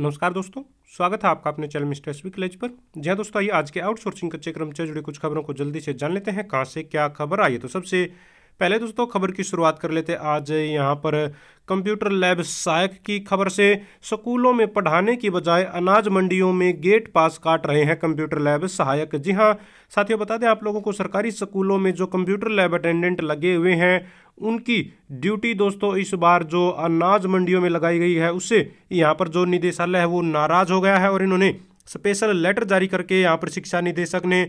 नमस्कार दोस्तों स्वागत है आपका अपने चैनल मिस्टर एस कलेज पर हाँ दोस्तों आइए आज के आउटसोर्सिंग कच्चे क्रम से जुड़ी कुछ खबरों को जल्दी से जान लेते हैं कहाँ से क्या खबर आई है तो सबसे पहले दोस्तों खबर की शुरुआत कर लेते हैं आज यहाँ पर कंप्यूटर लैब सहायक की खबर से स्कूलों में पढ़ाने की बजाय अनाज मंडियों में गेट पास काट रहे हैं कंप्यूटर लैब सहायक जी हाँ साथियों बता दें आप लोगों को सरकारी स्कूलों में जो कंप्यूटर लैब अटेंडेंट लगे हुए हैं उनकी ड्यूटी दोस्तों इस बार जो अनाज मंडियों में लगाई गई है उससे यहाँ पर जो निदेशालय है वो नाराज़ हो गया है और इन्होंने स्पेशल लेटर जारी करके यहाँ पर शिक्षा निदेशक ने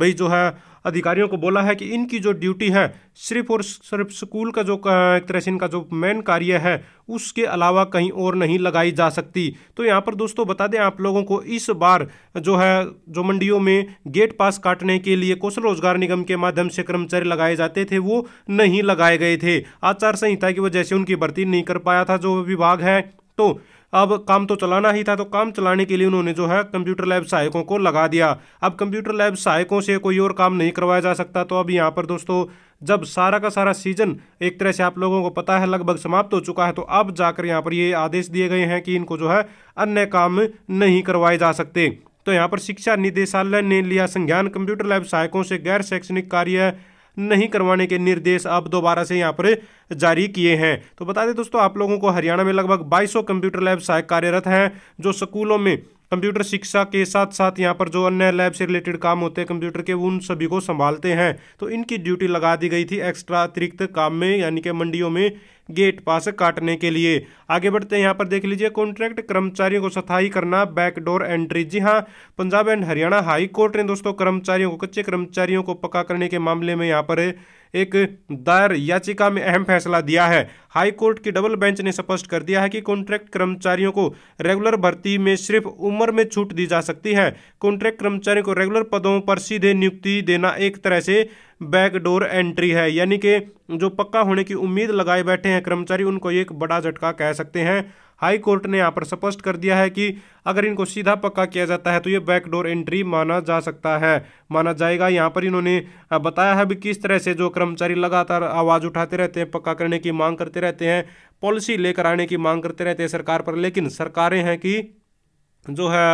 भाई जो है अधिकारियों को बोला है कि इनकी जो ड्यूटी है सिर्फ और सिर्फ स्कूल का जो एक तरह से इनका जो मेन कार्य है उसके अलावा कहीं और नहीं लगाई जा सकती तो यहाँ पर दोस्तों बता दें आप लोगों को इस बार जो है जो मंडियों में गेट पास काटने के लिए कौशल रोजगार निगम के माध्यम से कर्मचारी लगाए जाते थे वो नहीं लगाए गए थे आचार संहिता की वजह से उनकी भर्ती नहीं कर पाया था जो विभाग है तो अब काम तो चलाना ही था तो काम चलाने के लिए उन्होंने जो है कंप्यूटर लैब सहायकों को लगा दिया अब कंप्यूटर लैब सहायकों से कोई और काम नहीं करवाया जा सकता तो अब यहाँ पर दोस्तों जब सारा का सारा सीजन एक तरह से आप लोगों को पता है लगभग समाप्त हो चुका है तो अब जाकर यहाँ पर ये आदेश दिए गए हैं कि इनको जो है अन्य काम नहीं करवाए जा सकते तो यहाँ पर शिक्षा निदेशालय ने लिया संज्ञान कंप्यूटर लैब सहायकों से गैर शैक्षणिक कार्य नहीं करवाने के निर्देश अब दोबारा से यहाँ पर जारी किए हैं तो बता दें दोस्तों आप लोगों को हरियाणा में लगभग 2200 कंप्यूटर लैब सहायक कार्यरत हैं जो स्कूलों में कंप्यूटर शिक्षा के साथ साथ यहाँ पर जो अन्य लैब से रिलेटेड काम होते हैं कंप्यूटर के उन सभी को संभालते हैं तो इनकी ड्यूटी लगा दी गई थी एक्स्ट्रा अतिरिक्त काम में यानी कि मंडियों में गेट पास काटने के लिए आगे बढ़ते हैं यहाँ पर देख लीजिए कॉन्ट्रैक्ट कर्मचारियों को सथाई करना बैकडोर एंट्री जी हाँ Punjab and Haryana high court ने दोस्तों कर्मचारियों को कच्चे कर्मचारियों को पक्का करने के मामले में यहाँ पर एक दायर याचिका में अहम फैसला दिया है हाई कोर्ट की डबल बेंच ने स्पष्ट कर दिया है कि कॉन्ट्रैक्ट कर्मचारियों को रेगुलर भर्ती में सिर्फ उम्र में छूट दी जा सकती है कॉन्ट्रैक्ट कर्मचारियों को रेगुलर पदों पर सीधे नियुक्ति देना एक तरह से बैकडोर एंट्री है यानी कि जो पक्का होने की उम्मीद लगाए बैठे हैं कर्मचारी उनको एक बड़ा झटका कह सकते हैं हाई कोर्ट ने यहाँ पर स्पष्ट कर दिया है कि अगर इनको सीधा पक्का किया जाता है तो ये बैकडोर एंट्री माना जा सकता है माना जाएगा यहाँ पर इन्होंने बताया है भी किस तरह से जो कर्मचारी लगातार आवाज़ उठाते रहते हैं पक्का करने की मांग करते रहते हैं पॉलिसी लेकर आने की मांग करते रहते हैं सरकार पर लेकिन सरकारें हैं कि जो है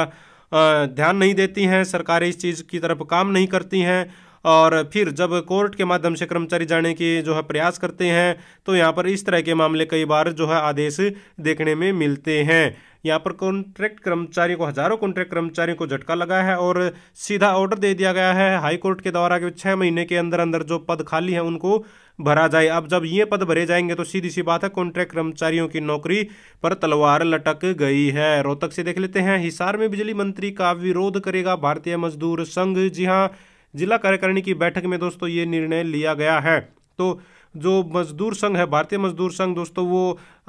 ध्यान नहीं देती हैं सरकारें इस चीज़ की तरफ काम नहीं करती हैं और फिर जब कोर्ट के माध्यम से कर्मचारी जाने की जो है प्रयास करते हैं तो यहाँ पर इस तरह के मामले कई बार जो है आदेश देखने में मिलते हैं यहाँ पर कॉन्ट्रैक्ट कर्मचारियों को हजारों कॉन्ट्रैक्ट कर्मचारियों को झटका लगा है और सीधा ऑर्डर दे दिया गया है हाई कोर्ट के द्वारा कि छः महीने के अंदर अंदर जो पद खाली हैं उनको भरा जाए अब जब ये पद भरे जाएंगे तो सीधी सी बात है कॉन्ट्रैक्ट कर्मचारियों की नौकरी पर तलवार लटक गई है रोहतक से देख लेते हैं हिसार में बिजली मंत्री का विरोध करेगा भारतीय मजदूर संघ जी हाँ जिला कार्यकारिणी की बैठक में दोस्तों ये निर्णय लिया गया है तो जो मजदूर संघ है भारतीय मजदूर संघ दोस्तों वो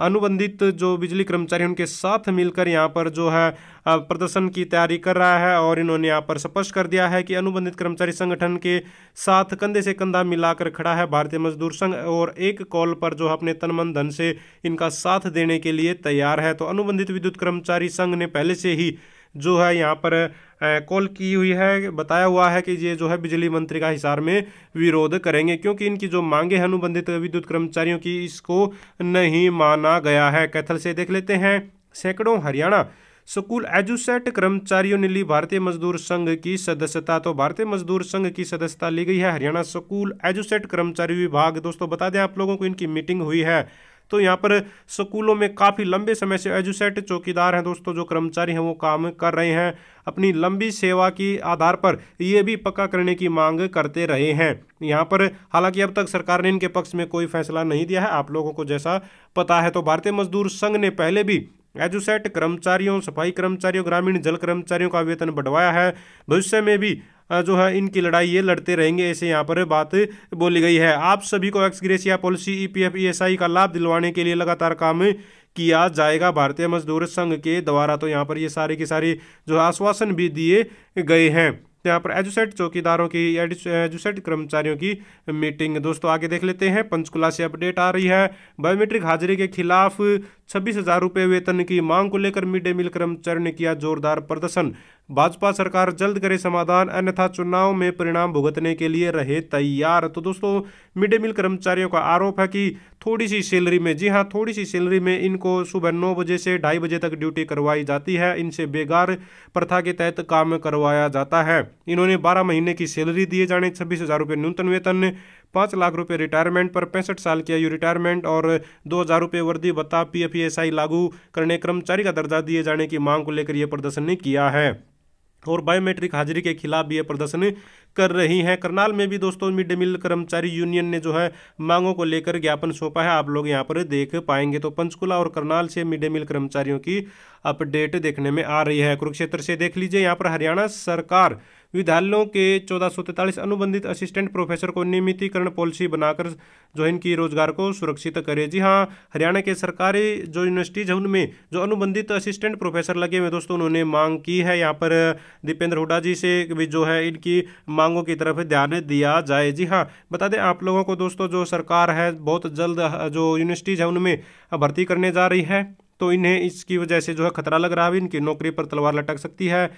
अनुबंधित जो बिजली कर्मचारी उनके साथ मिलकर यहाँ पर जो है प्रदर्शन की तैयारी कर रहा है और इन्होंने यहाँ पर स्पष्ट कर दिया है कि अनुबंधित कर्मचारी संगठन के साथ कंधे से कंधा मिलाकर खड़ा है भारतीय मजदूर संघ और एक कॉल पर जो अपने तन मन धन से इनका साथ देने के लिए तैयार है तो अनुबंधित विद्युत कर्मचारी संघ ने पहले से ही जो है यहाँ पर कॉल की हुई है बताया हुआ है कि ये जो है बिजली मंत्री का हिसार में विरोध करेंगे क्योंकि इनकी जो मांगे हैं अनुबंधित विद्युत कर्मचारियों की इसको नहीं माना गया है कैथल से देख लेते हैं सैकड़ों हरियाणा स्कूल एजुसेट कर्मचारियों ने ली भारतीय मजदूर संघ की सदस्यता तो भारतीय मजदूर संघ की सदस्यता ली गई है हरियाणा स्कूल एजुसेट कर्मचारी विभाग दोस्तों बता दें आप लोगों को इनकी मीटिंग हुई है तो यहाँ पर स्कूलों में काफ़ी लंबे समय से एजुसेट चौकीदार हैं दोस्तों जो कर्मचारी हैं वो काम कर रहे हैं अपनी लंबी सेवा की आधार पर ये भी पक्का करने की मांग करते रहे हैं यहाँ पर हालांकि अब तक सरकार ने इनके पक्ष में कोई फैसला नहीं दिया है आप लोगों को जैसा पता है तो भारतीय मजदूर संघ ने पहले भी एजुसेट कर्मचारियों सफाई कर्मचारियों ग्रामीण जल कर्मचारियों का वेतन बढ़वाया है भविष्य में भी जो है इनकी लड़ाई ये लड़ते रहेंगे ऐसे यहाँ पर बात बोली गई है आप सभी को एक्सग्रेसिया पॉलिसी ईपीएफ ईएसआई का लाभ दिलवाने के लिए लगातार काम किया जाएगा भारतीय मजदूर संघ के द्वारा तो यहाँ पर ये सारे के सारे जो आश्वासन भी दिए गए हैं यहाँ पर एजुसेट चौकीदारों की एजुसेट कर्मचारियों की मीटिंग दोस्तों आगे देख लेते हैं पंचकुला से अपडेट आ रही है बायोमेट्रिक हाजिरी के खिलाफ छब्बीस हजार रुपये वेतन की मांग को लेकर मिड डे मील कर्मचारियों ने किया जोरदार प्रदर्शन भाजपा सरकार जल्द करे समाधान अन्यथा चुनाव में परिणाम भुगतने के लिए रहे तैयार तो दोस्तों मिड डे मील कर्मचारियों का आरोप है कि थोड़ी सी सैलरी में जी हाँ थोड़ी सी सैलरी में इनको सुबह नौ बजे से ढाई बजे तक ड्यूटी करवाई जाती है इनसे बेगार प्रथा के तहत काम करवाया जाता है इन्होंने बारह महीने की सैलरी दिए जाने छब्बीस हज़ार रुपये न्यूनतम वेतन पाँच लाख रुपए रिटायरमेंट पर पैंसठ साल की आयु रिटायरमेंट और दो हज़ार रुपये वर्दी भत्ता पी एफ लागू करने कर्मचारी का दर्जा दिए जाने की मांग को लेकर यह प्रदर्शन ने किया है और बायोमेट्रिक हाजिरी के खिलाफ भी यह प्रदर्शन कर रही हैं करनाल में भी दोस्तों मिड डे मील कर्मचारी यूनियन ने जो है मांगों को लेकर ज्ञापन सौंपा है आप लोग यहाँ पर देख पाएंगे तो पंचकुला और करनाल से मिड डे मील कर्मचारियों की अपडेट देखने में आ रही है कुरुक्षेत्र से देख लीजिए यहाँ पर हरियाणा सरकार विद्यालयों के चौदह अनुबंधित असिस्टेंट प्रोफेसर को नियमितीकरण पॉलिसी बनाकर जो है इनकी रोजगार को सुरक्षित करे जी हाँ हरियाणा के सरकारी जो यूनिवर्सिटीज हैं उनमें जो अनुबंधित असिस्टेंट प्रोफेसर लगे हुए दोस्तों उन्होंने मांग की है यहाँ पर दीपेंद्र हुडा जी से भी जो है इनकी मांग मांगों की तरफ ध्यान दिया जाए जी हाँ बता दें आप लोगों को दोस्तों जो सरकार है बहुत जल्द जो यूनिवर्सिटीज़ है उनमें भर्ती करने जा रही है तो इन्हें इसकी वजह से जो है खतरा लग रहा है इनकी नौकरी पर तलवार लटक सकती है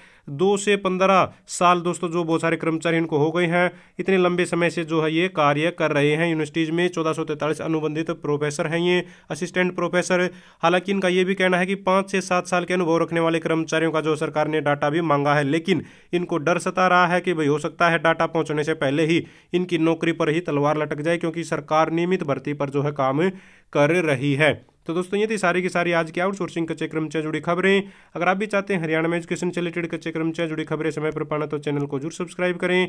दो से पंद्रह साल दोस्तों जो बहुत सारे कर्मचारी इनको हो गए हैं इतने लंबे समय से जो है ये कार्य कर रहे हैं यूनिवर्सिटीज़ में चौदह अनुबंधित प्रोफेसर हैं ये असिस्टेंट प्रोफेसर हालांकि इनका ये भी कहना है कि पाँच से सात साल के अनुभव रखने वाले कर्मचारियों का जो सरकार ने डाटा भी मांगा है लेकिन इनको डर सता रहा है कि भाई हो सकता है डाटा पहुँचने से पहले ही इनकी नौकरी पर ही तलवार लटक जाए क्योंकि सरकार नियमित भर्ती पर जो है काम कर रही है तो दोस्तों ये थी सारी की सारी आज की आउटसोर्सिंग कच्चे क्रम से जुड़ी खबरें अगर आप भी चाहते हैं हरियाणा में एजुकेशन से रिलेटेड कच्चे क्रम से जुड़ी खबरें समय पर पाना तो चैनल को जरूर सब्सक्राइब करें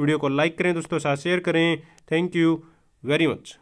वीडियो को लाइक करें दोस्तों साथ शेयर करें थैंक यू वेरी मच